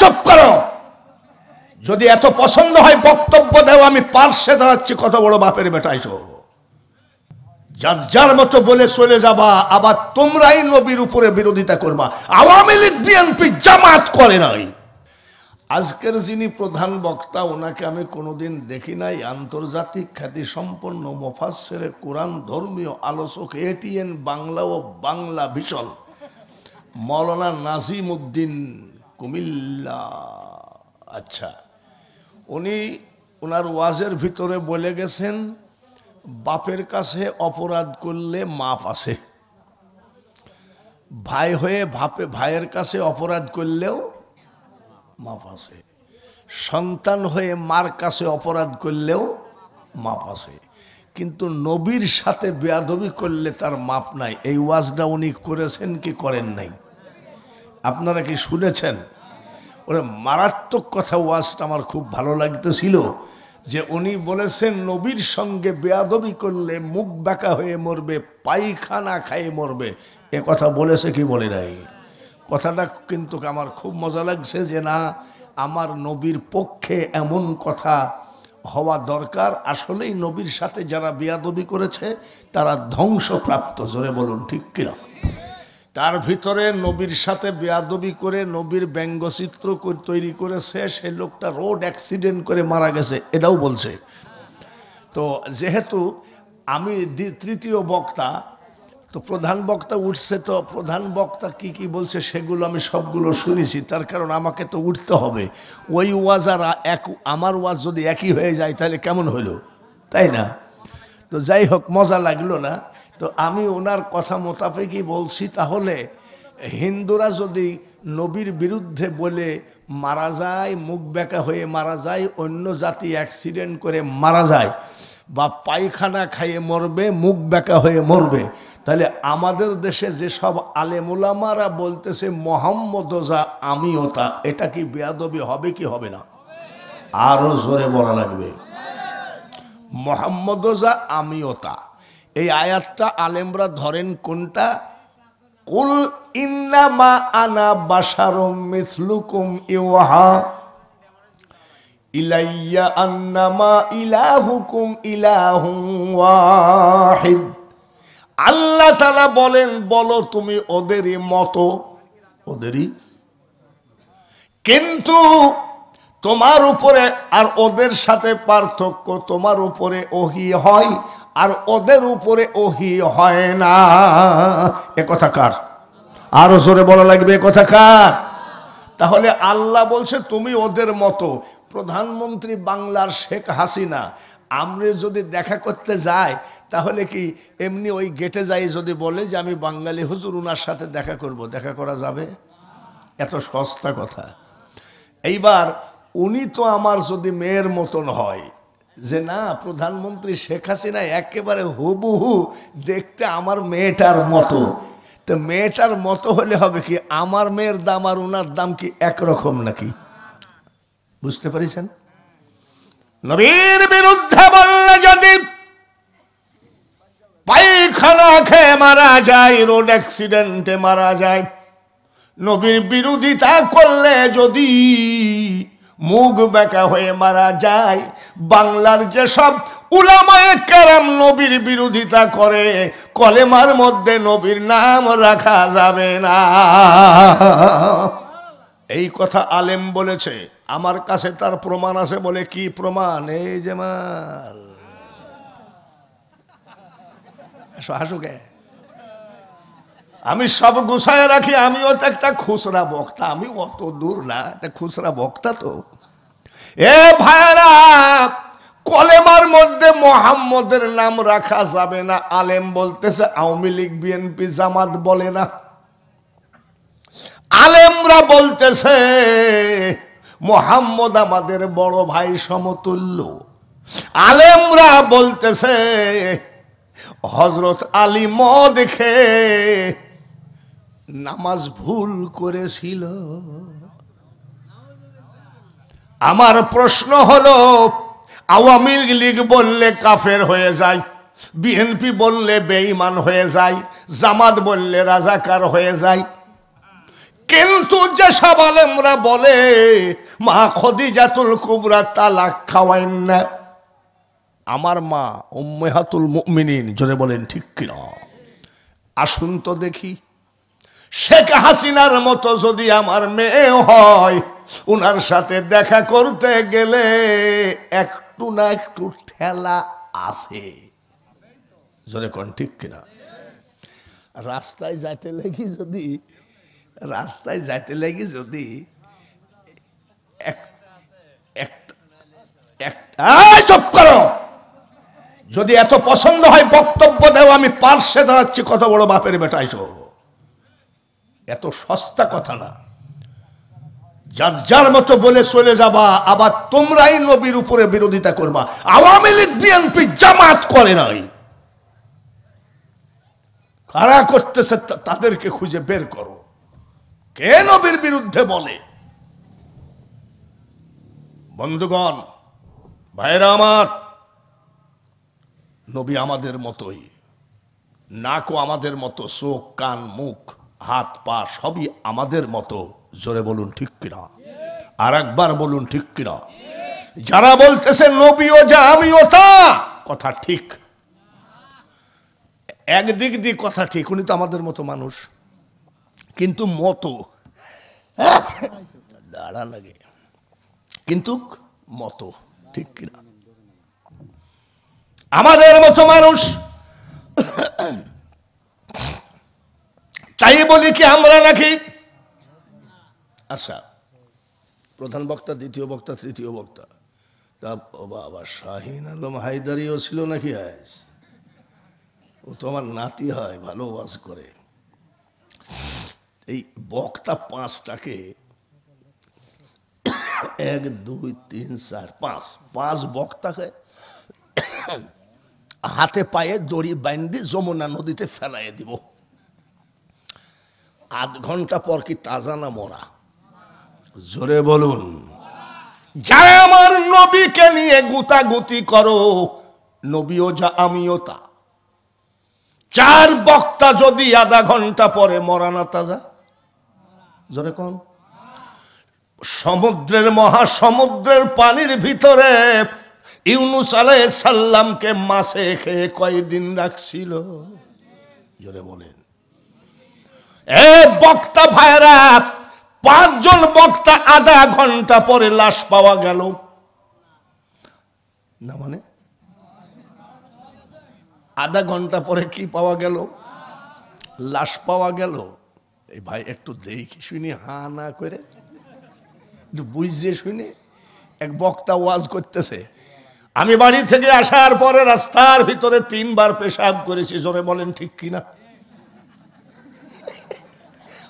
চুপ করো যদি এত পছন্দ হয় বক্তব্য দেও আমি পার্শ্বে দাঁড়াচ্ছি কত বড় বাপের বেটাইছো যার যার মতো বলে চলে যাবা আবার তোমরাই নবীর উপরে বিরোধিতা করবা আওয়ামী লীগ বিএনপি জামাত করে নাই আজকের যিনি প্রধান বক্তা ওনাকে আমি কোনোদিন দেখি নাই আন্তর্জাতিক খ্যাতি সম্পন্ন মোফাসের কোরআন ধর্মীয় আলোচক এটিএন বাংলা ও বাংলা ভীষণ মৌলানা নাজিম উদ্দিন কুমিল্লা আচ্ছা উনি ওনার ওয়াজের ভিতরে বলে গেছেন বাপের কাছে অপরাধ করলে মাপ আছে ভাই হয়ে ভাপে ভাইয়ের কাছে অপরাধ করলেও মাফ আছে সন্তান হয়ে মার কাছে অপরাধ করলেও মাপ আছে কিন্তু নবীর সাথে বেয়াদবি করলে তার মাপ নাই এই ওয়াজটা উনি করেছেন কি করেন নাই আপনারা কি শুনেছেন ওরা মারাত্মক কথা ওয়াজটা আমার খুব ভালো লাগতেছিল যে উনি বলেছেন নবীর সঙ্গে বেয়াদবি করলে মুখ বাঁকা হয়ে মরবে পায়খানা খায়ে মরবে এ কথা বলেছে কি বলে নাই কথাটা কিন্তু আমার খুব মজা লাগছে যে না আমার নবীর পক্ষে এমন কথা হওয়া দরকার আসলেই নবীর সাথে যারা বিয়াদবি করেছে তারা ধ্বংসপ্রাপ্ত জোরে বলুন ঠিক কিনা তার ভিতরে নবীর সাথে বেয়াদবি করে নবীর ব্যঙ্গচিত্র তৈরি করেছে সে লোকটা রোড অ্যাক্সিডেন্ট করে মারা গেছে এটাও বলছে তো যেহেতু আমি তৃতীয় বক্তা তো প্রধান বক্তা উঠছে তো প্রধান বক্তা কি কি বলছে সেগুলো আমি সবগুলো শুনেছি তার কারণ আমাকে তো উঠতে হবে ওই ওয়াজ আর এক আমার ওয়াজ যদি একই হয়ে যায় তাহলে কেমন হলো তাই না তো যাই হোক মজা লাগলো না তো আমি ওনার কথা মোতাবেকই বলছি তাহলে হিন্দুরা যদি নবীর বিরুদ্ধে বলে মারা যায় মুখ বেঁকা হয়ে মারা যায় অন্য জাতি অ্যাক্সিডেন্ট করে মারা যায় বা পায়খানা খাইয়ে মরবে মুখ বেঁকা হয়ে মরবে তাহলে আমাদের দেশে যেসব আলেমুলামারা বলতেছে মোহাম্মদ ওজা আমিও তা এটা কি বেয়াদবি হবে কি হবে না আরও জোরে বলা লাগবে মোহাম্মদ ওজা আমিও তা এই আয়াতটা আলেমরা ধরেন কোনটা কুল ইন্নামা আনা বাসারম মিসলুকুম ইউহা ইলাইয়া আন্নামা ইলাহুকুম ইলাহুম ওয়াহিদ আল্লাহ তালা বলেন বলো তুমি ওদেরই মতো ওদেরই কিন্তু তোমার উপরে আর ওদের সাথে পার্থক্য তোমার উপরে ওহি হয় আর ওদের উপরে ওহি হয় না এ কথা কার আরো জোরে বলা লাগবে এ কথা কার তাহলে আল্লাহ বলছে তুমি ওদের মতো প্রধানমন্ত্রী বাংলার শেখ হাসিনা আমরে যদি দেখা করতে যাই তাহলে কি এমনি ওই গেটে যাই যদি বলে যে আমি বাঙালি হুজুর উনার সাথে দেখা করব দেখা করা যাবে এত সস্তা কথা এইবার উনি তো আমার যদি মেয়ের মতন হয় যে না প্রধানমন্ত্রী শেখ হাসিনা একেবারে হুবহু দেখতে আমার মেয়েটার মতো তো মেয়েটার মতো হলে হবে কি আমার মেয়ের দাম আর ওনার দাম কি একরকম নাকি বুঝতে পারিছেন নবীর বিরুদ্ধে বললে যদি পায়খানা খেয়ে মারা যায় রোড অ্যাক্সিডেন্টে মারা যায় নবীর বিরোধিতা করলে যদি মুখ বেঁকা হয়ে মারা যায় বাংলার যেসব উলামায় কারাম নবীর বিরোধিতা করে কলেমার মধ্যে নবীর নাম রাখা যাবে না এই কথা আলেম বলেছে আমার কাছে তার প্রমাণ আছে বলে কি প্রমাণ এই যে মাল হাসুকে আমি সব গুছায় রাখি আমিও তো একটা খুচরা বক্তা আমি অত দূর না একটা খুচরা বক্তা তো এ ভাইরা কলেমার মধ্যে মোহাম্মদের নাম রাখা যাবে না আলেম বলতেছে আওয়ামী লীগ বিএনপি জামাত বলে না আলেমরা বলতেছে মোহাম্মদ আমাদের বড় ভাই সমতুল্য আলেমরা বলতেছে হজরত আলী মদ খেয়ে নামাজ ভুল করেছিল আমার প্রশ্ন হল আওয়ামী লীগ বললে কাফের হয়ে যায় বিএনপি বললে বেঈমান হয়ে যায় জামাত বললে রাজাকার হয়ে যায় কিন্তু যে সব আলেমরা বলে মা খদিজাতুল কুবরা তালাক খাওয়াইন না আমার মা উম্মেহাতুল মুমিনিন জোরে বলেন ঠিক কিনা আসুন তো দেখি শেখ হাসিনার মতো যদি আমার মেয়ে হয় উনার সাথে দেখা করতে গেলে একটু না একটু ঠেলা আছে জোরে কোন ঠিক কিনা রাস্তায় যাইতে লেগি যদি রাস্তায় যাইতে লেগি যদি চুপ করো যদি এত পছন্দ হয় বক্তব্য দেওয়া আমি পার্শ্বে দাঁড়াচ্ছি কত বড় বাপের বেটাইছো এত সস্তা কথা না যার যার মতো বলে চলে যাবা আবার তোমরাই নবীর উপরে বিরোধিতা করবা আওয়ামী লীগ বিএনপি জামাত করে নাই কারা করতেছে তাদেরকে খুঁজে বের করো কে নবীর বিরুদ্ধে বলে বন্ধুগণ ভাইরা আমার নবী আমাদের মতোই নাকও আমাদের মতো চোখ কান মুখ হাত পা সবই আমাদের মতো জোরে বলুন ঠিক কিনা আর একবার বলুন ঠিক কিনা যারা বলতেছে নবীও যা আমিও তা কথা ঠিক একদিক দিয়ে কথা ঠিক উনি তো আমাদের মতো মানুষ কিন্তু মতো হ্যাঁ? দাঁড়া লাগে কিন্তু মতো ঠিক কিনা আমাদের মতো মানুষ বলি কি আমরা নাকি আচ্ছা প্রধান বক্তা দ্বিতীয় বক্তা তৃতীয় বক্তা বাবা শাহিন আলম হায়দারিও ছিল নাকি ও তো আমার নাতি হয় ভালোবাস করে এই বক্তা পাঁচটাকে এক দুই তিন চার পাঁচ পাঁচ বক্তাকে হাতে পায়ে দড়ি বাইন্দি যমুনা নদীতে ফেলাইয়ে দিব আধ ঘন্টা পর কি তাজা না মরা জোরে বলুন যারা আমার নবীকে নিয়ে গুতাগুতি করো নবীও যা আমিও তা চার বক্তা যদি আধা ঘন্টা পরে মরা না তাজা জোরে কন সমুদ্রের মহাসমুদ্রের পানির ভিতরে ইউনুস আলাই সাল্লামকে মাসে খেয়ে কয়দিন রাখছিল জোরে বলেন বক্তা ভাইরা পাঁচজন বক্তা আধা ঘন্টা পরে লাশ পাওয়া গেল না মানে আধা ঘন্টা পরে কি পাওয়া গেল লাশ পাওয়া গেল এই ভাই একটু দেখি শুনি হা না করে বুঝছে শুনি এক বক্তা ওয়াজ করতেছে আমি বাড়ি থেকে আসার পরে রাস্তার ভিতরে তিনবার পেশাব করেছি জোরে বলেন ঠিক কিনা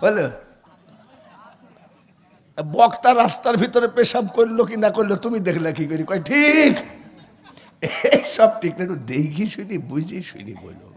বলে বক্তা রাস্তার ভিতরে পেশাব করলো কি না করলো তুমি দেখলে কি করি কয় ঠিক সব ঠিক না একটু দেখি শুনি বুঝি শুনি বলো